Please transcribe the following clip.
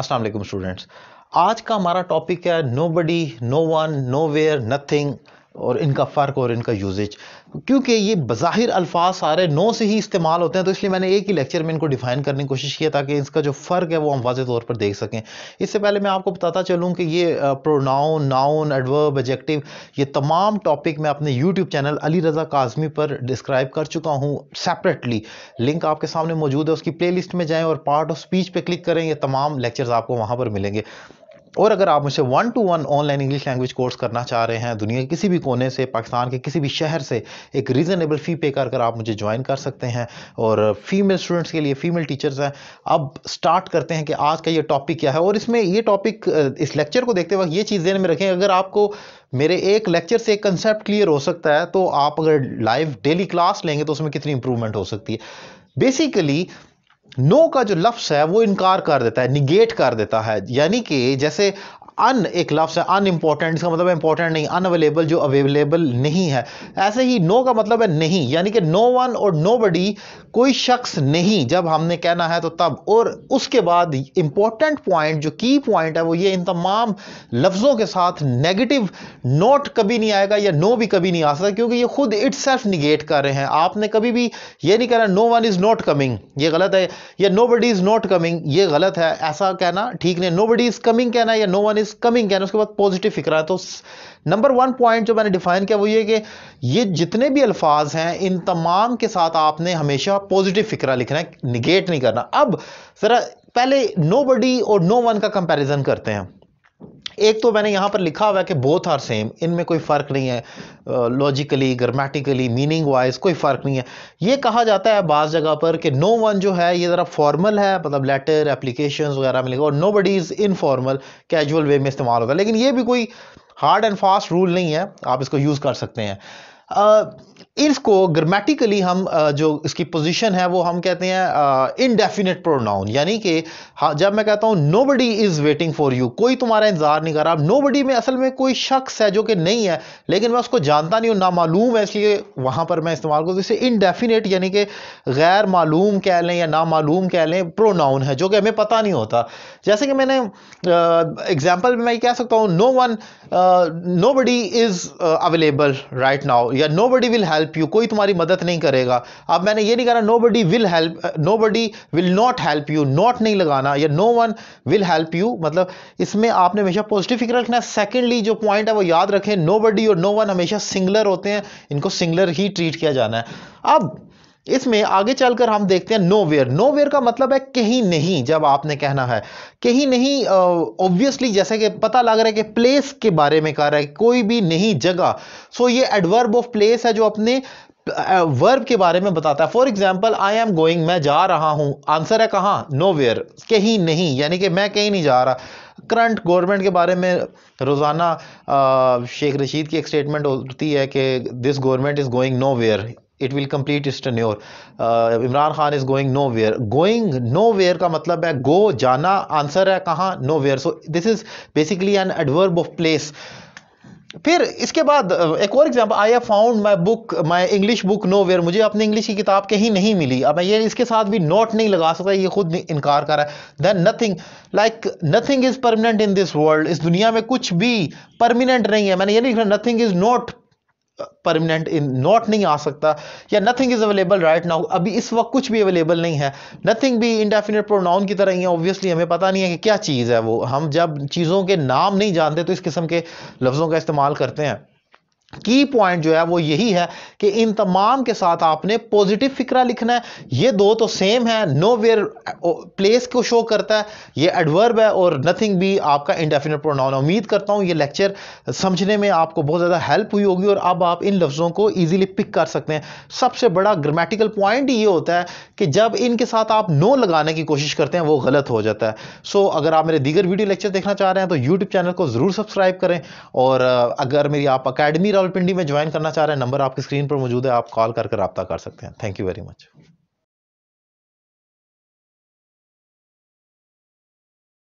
अस्सलाम वालेकुम स्टूडेंट्स आज का हमारा टॉपिक है nobody no one nowhere nothing और इनका फ़र्क और इनका यूजेज क्योंकि ये बज़ाहिर अल्फाज सारे नौ से ही इस्तेमाल होते हैं तो इसलिए मैंने एक ही लेक्चर में इनको डिफ़ाइन करने की कोशिश किया ताकि इसका जो फ़र्क है वो हम वाजे तौर पर देख सकें इससे पहले मैं आपको बताता चलूँ कि ये प्रोनाउन नाउन एडवर्ब एजेक्टिव ये तमाम टॉपिक मैं अपने यूट्यूब चैनल अली रज़ा काजमी पर डिस्क्राइब कर चुका हूँ सेपरेटली लिंक आपके सामने मौजूद है उसकी प्ले में जाएँ और पार्ट ऑफ स्पीच पर क्लिक करें ये तमाम लेक्चर्स आपको वहाँ पर मिलेंगे और अगर आप मुझसे one to one online English language course करना चाह रहे हैं दुनिया के किसी भी कोने से पाकिस्तान के किसी भी शहर से एक रीज़नेबल फ़ी पे कर कर आप मुझे ज्वाइन कर सकते हैं और फीमेल स्टूडेंट्स के लिए फीमेल टीचर्स हैं अब स्टार्ट करते हैं कि आज का ये टॉपिक क्या है और इसमें ये टॉपिक इस लेक्चर को देखते वक्त ये चीज़ देने में रखें अगर आपको मेरे एक लेक्चर से एक कंसेप्ट क्लियर हो सकता है तो आप अगर लाइव डेली क्लास लेंगे तो उसमें कितनी इंप्रूवमेंट हो सकती है बेसिकली नो का जो लफ्स है वो इनकार कर देता है निगेट कर देता है यानी कि जैसे अन एक लफ्स है अन इम्पॉर्टेंट इसका मतलब इंपॉर्टेंट नहीं अन अवेलेबल जो अवेलेबल नहीं है ऐसे ही नो का मतलब है नहीं यानी कि नो वन और नो बडी कोई शख्स नहीं जब हमने कहना है तो तब और उसके बाद इंपॉर्टेंट पॉइंट जो की पॉइंट है वो ये इन तमाम लफ्ज़ों के साथ नेगेटिव नोट कभी नहीं आएगा या नो भी कभी नहीं आ सकता क्योंकि ये खुद इट सेल्फ निगेट कर रहे हैं आपने कभी भी ये नहीं कहना no one is not coming ये गलत है या nobody is not coming ये गलत है ऐसा कहना ठीक नहीं नो बडी इज़ कमिंग कहना या no one is is coming यानी उसके बाद पॉजिटिव फिक्र है तो नंबर वन पॉइंट जो मैंने डिफाइन किया वो ये कि ये जितने भी अल्फाज हैं इन तमाम के साथ आपने हमेशा पॉजिटिव फिक्रा लिखना है निगेट नहीं करना अब ज़रा पहले नो बडी और नो वन का कंपेरिजन करते हैं एक तो मैंने यहाँ पर लिखा हुआ है कि बोथ आर सेम इनमें कोई फ़र्क नहीं है लॉजिकली ग्रामेटिकली मीनिंग वाइज कोई फ़र्क नहीं है ये कहा जाता है बाज़ जगह पर कि नो वन जो है ये ज़रा फॉर्मल है मतलब लेटर एप्लीकेशन वगैरह में लिखा और nobody is informal casual way में इस्तेमाल होता है लेकिन ये भी कोई हार्ड एंड फास्ट रूल नहीं है आप इसको यूज़ कर सकते हैं इसको ग्रामेटिकली हम जो इसकी पोजीशन है वो हम कहते हैं इनडेफिनेट प्रोनाउन यानी कि जब मैं कहता हूँ nobody is waiting for you कोई तुम्हारा इंतजार नहीं कर रहा नो बडी में असल में कोई शख्स है जो कि नहीं है लेकिन मैं उसको जानता नहीं हूँ ना मालूम है इसलिए वहाँ पर मैं इस्तेमाल करूँ इसे इनडेफिनेट यानी कि गैर मालूम कह लें या मालूम कह लें प्रोनाउन है जो कि हमें पता नहीं होता जैसे कि मैंने एग्जाम्पल में मैं कह सकता हूँ no one nobody is available right now या nobody will help help you कोई तुम्हारी मदद नहीं करेगा अब मैंने ये नहीं कहा nobody will help nobody will not help you not नहीं लगाना या no one will help you मतलब इसमें आपने हमेशा पॉजिटिव फिक्र रखना है सेकेंडली जो पॉइंट है वो याद रखें नो बडी और नो वन हमेशा सिंगलर होते हैं इनको सिंगलर ही ट्रीट किया जाना है अब इसमें आगे चलकर हम देखते हैं नो वेयर नो वेयर का मतलब है कहीं नहीं जब आपने कहना है कहीं नहीं ऑब्वियसली जैसे कि पता लग रहा है कि प्लेस के बारे में कह रहा है कोई भी नहीं जगह सो so, ये एडवर्ब ऑफ प्लेस है जो अपने वर्ब के बारे में बताता है for example I am going मैं जा रहा हूँ आंसर है कहाँ नो वेयर कहीं नहीं यानी कि मैं कहीं नहीं जा रहा करंट गवर्नमेंट के बारे में रोज़ाना शेख रशीद की एक स्टेटमेंट होती है कि this government is going nowhere it will complete its tenure Imran Khan is going nowhere going nowhere का मतलब है गो जाना आंसर है कहाँ nowhere so this is basically an adverb of place फिर इसके बाद uh, एक और example I have found my book my English book nowhere मुझे अपनी इंग्लिश की किताब कहीं नहीं मिली अब मैं ये इसके साथ भी नोट नहीं लगा सकता ये खुद इनकार कर रहा है then nothing like nothing is permanent in this world इस दुनिया में कुछ भी परमानेंट नहीं है मैंने ये नहीं लिखा nothing is not permanent not नहीं आ सकता या nothing is available right now अभी इस वक्त कुछ भी अवेलेबल नहीं है नथिंग भी इंडेफिनेट प्रोनाउन की तरह ही है ऑब्वियसली हमें पता नहीं है कि क्या चीज़ है वो हम जब चीज़ों के नाम नहीं जानते तो इस किस्म के लफ्ज़ों का इस्तेमाल करते हैं की पॉइंट जो है वो यही है कि इन तमाम के साथ आपने पॉजिटिव फिक्रा लिखना है ये दो तो सेम है नो वेयर प्लेस को शो करता है ये एडवर्ब है और नथिंग भी आपका इंडेफिनेट प्रोनाउन उम्मीद करता हूँ ये लेक्चर समझने में आपको बहुत ज़्यादा हेल्प हुई होगी और अब आप इन लफ्ज़ों को ईजिली पिक कर सकते हैं सबसे बड़ा ग्रामेटिकल पॉइंट ये होता है कि जब इनके साथ आप नो लगाने की कोशिश करते हैं वो गलत हो जाता है सो so, अगर आप मेरे दीगर वीडियो लेक्चर देखना चाह रहे हैं तो यूट्यूब चैनल को ज़रूर सब्सक्राइब करें और अगर मेरी आप अकेडमी रावलपिंडी में ज्वाइन करना चाह रहे हैं नंबर आपकी स्क्रीन पर मौजूद है आप कॉल कर रबता कर सकते हैं थैंक यू वेरी मच